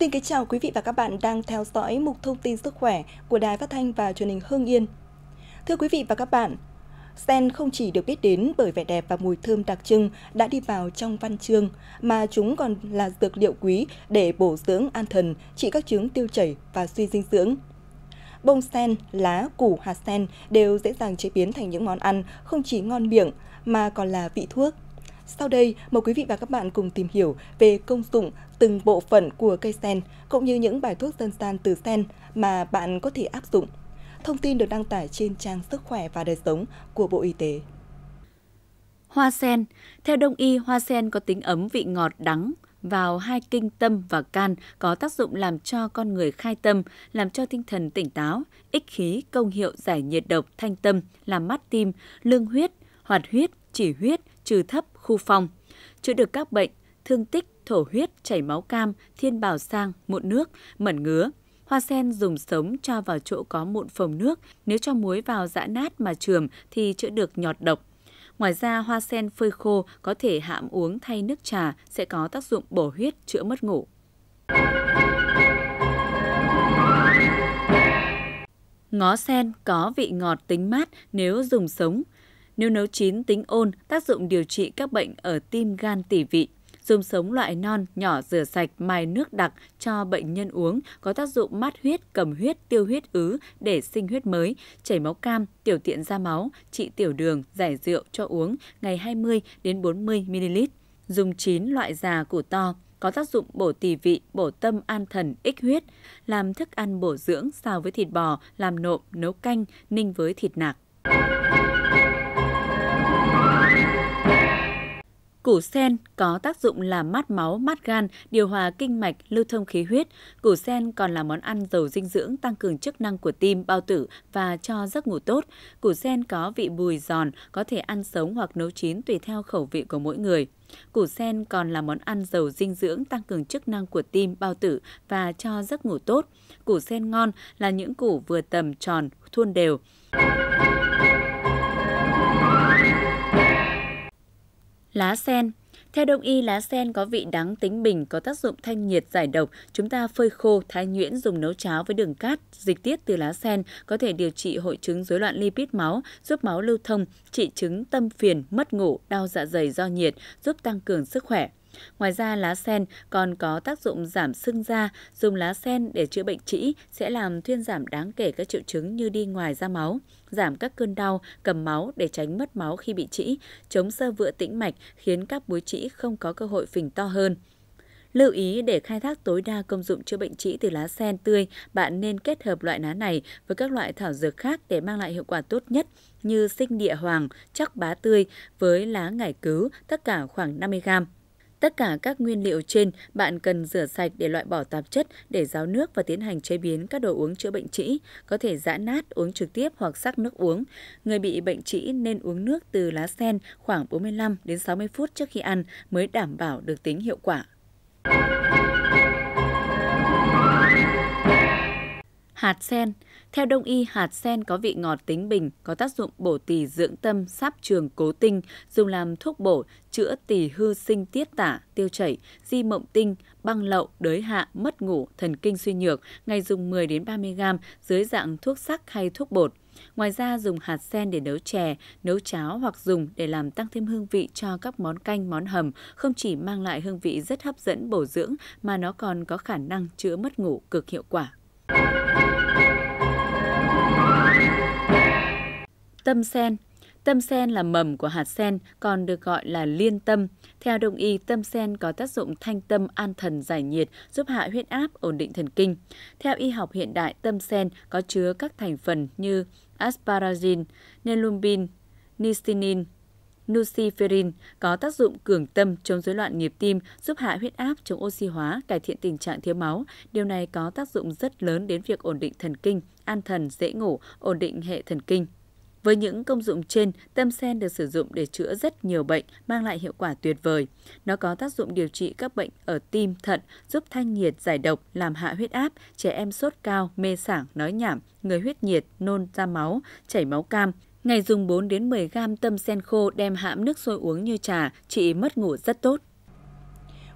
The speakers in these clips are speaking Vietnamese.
Xin kính chào quý vị và các bạn đang theo dõi mục thông tin sức khỏe của Đài Phát thanh và Truyền hình Hương Yên. Thưa quý vị và các bạn, sen không chỉ được biết đến bởi vẻ đẹp và mùi thơm đặc trưng đã đi vào trong văn chương, mà chúng còn là dược liệu quý để bổ dưỡng an thần, trị các chứng tiêu chảy và suy dinh dưỡng. Bông sen, lá, củ, hạt sen đều dễ dàng chế biến thành những món ăn không chỉ ngon miệng mà còn là vị thuốc – sau đây, mời quý vị và các bạn cùng tìm hiểu về công dụng từng bộ phận của cây sen, cũng như những bài thuốc dân gian từ sen mà bạn có thể áp dụng. Thông tin được đăng tải trên trang Sức khỏe và đời sống của Bộ Y tế. Hoa sen Theo đông y, hoa sen có tính ấm vị ngọt đắng, vào hai kinh tâm và can có tác dụng làm cho con người khai tâm, làm cho tinh thần tỉnh táo, ích khí, công hiệu giải nhiệt độc, thanh tâm, làm mát tim, lương huyết, hoạt huyết, chỉ huyết, trừ thấp khu phong chữa được các bệnh, thương tích, thổ huyết, chảy máu cam, thiên bào sang, mụn nước, mẩn ngứa. Hoa sen dùng sống cho vào chỗ có mụn phồng nước, nếu cho muối vào dã nát mà trường thì chữa được nhọt độc. Ngoài ra, hoa sen phơi khô có thể hãm uống thay nước trà sẽ có tác dụng bổ huyết, chữa mất ngủ. Ngó sen có vị ngọt tính mát nếu dùng sống, nếu nấu chín tính ôn, tác dụng điều trị các bệnh ở tim gan tỉ vị. Dùng sống loại non nhỏ rửa sạch mài nước đặc cho bệnh nhân uống có tác dụng mát huyết, cầm huyết, tiêu huyết ứ để sinh huyết mới, chảy máu cam, tiểu tiện ra máu, trị tiểu đường, giải rượu cho uống ngày 20 đến 40 ml. Dùng chín loại già củ to, có tác dụng bổ tỳ vị, bổ tâm an thần, ích huyết, làm thức ăn bổ dưỡng xào với thịt bò, làm nộm, nấu canh, ninh với thịt nạc. Củ sen có tác dụng làm mát máu, mát gan, điều hòa kinh mạch, lưu thông khí huyết. Củ sen còn là món ăn giàu dinh dưỡng, tăng cường chức năng của tim, bao tử và cho giấc ngủ tốt. Củ sen có vị bùi giòn, có thể ăn sống hoặc nấu chín tùy theo khẩu vị của mỗi người. Củ sen còn là món ăn giàu dinh dưỡng tăng cường chức năng của tim, bao tử và cho giấc ngủ tốt. Củ sen ngon là những củ vừa tầm tròn, thuôn đều. Lá sen theo đông y, lá sen có vị đắng tính bình, có tác dụng thanh nhiệt giải độc. Chúng ta phơi khô, thái nhuyễn dùng nấu cháo với đường cát, dịch tiết từ lá sen có thể điều trị hội chứng rối loạn lipid máu, giúp máu lưu thông, trị chứng tâm phiền, mất ngủ, đau dạ dày do nhiệt, giúp tăng cường sức khỏe. Ngoài ra, lá sen còn có tác dụng giảm sưng da, dùng lá sen để chữa bệnh trĩ sẽ làm thuyên giảm đáng kể các triệu chứng như đi ngoài ra máu, giảm các cơn đau, cầm máu để tránh mất máu khi bị trĩ, chống sơ vữa tĩnh mạch khiến các búi trĩ không có cơ hội phình to hơn. Lưu ý để khai thác tối đa công dụng chữa bệnh trĩ từ lá sen tươi, bạn nên kết hợp loại lá này với các loại thảo dược khác để mang lại hiệu quả tốt nhất như sinh địa hoàng, chắc bá tươi với lá ngải cứu, tất cả khoảng 50 gram. Tất cả các nguyên liệu trên bạn cần rửa sạch để loại bỏ tạp chất để ráo nước và tiến hành chế biến các đồ uống chữa bệnh trĩ, có thể giã nát, uống trực tiếp hoặc sắc nước uống. Người bị bệnh trĩ nên uống nước từ lá sen khoảng 45 đến 60 phút trước khi ăn mới đảm bảo được tính hiệu quả. Hạt sen theo đông y, hạt sen có vị ngọt tính bình, có tác dụng bổ tỳ dưỡng tâm, sáp trường cố tinh, dùng làm thuốc bổ, chữa tỳ hư sinh tiết tả, tiêu chảy, di mộng tinh, băng lậu, đới hạ, mất ngủ, thần kinh suy nhược, ngày dùng 10 đến 30 g dưới dạng thuốc sắc hay thuốc bột. Ngoài ra dùng hạt sen để nấu chè, nấu cháo hoặc dùng để làm tăng thêm hương vị cho các món canh, món hầm không chỉ mang lại hương vị rất hấp dẫn bổ dưỡng mà nó còn có khả năng chữa mất ngủ cực hiệu quả. Tâm sen Tâm sen là mầm của hạt sen, còn được gọi là liên tâm. Theo đông y, tâm sen có tác dụng thanh tâm an thần giải nhiệt, giúp hạ huyết áp, ổn định thần kinh. Theo y học hiện đại, tâm sen có chứa các thành phần như asparagin, nelumbin, nistinin, nuciferin có tác dụng cường tâm chống rối loạn nhịp tim, giúp hạ huyết áp, chống oxy hóa, cải thiện tình trạng thiếu máu. Điều này có tác dụng rất lớn đến việc ổn định thần kinh, an thần, dễ ngủ, ổn định hệ thần kinh. Với những công dụng trên, tâm sen được sử dụng để chữa rất nhiều bệnh, mang lại hiệu quả tuyệt vời. Nó có tác dụng điều trị các bệnh ở tim, thận, giúp thanh nhiệt, giải độc, làm hạ huyết áp, trẻ em sốt cao, mê sảng, nói nhảm, người huyết nhiệt, nôn ra máu, chảy máu cam, Ngày dùng 4 đến 10 gram tâm sen khô đem hãm nước sôi uống như trà, trị mất ngủ rất tốt.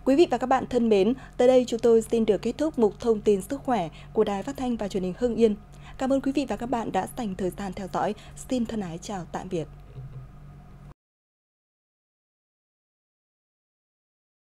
Quý vị và các bạn thân mến, tới đây chúng tôi xin được kết thúc mục thông tin sức khỏe của Đài Phát thanh và Truyền hình Hưng Yên. Cảm ơn quý vị và các bạn đã dành thời gian theo dõi. Xin thân ái chào tạm biệt.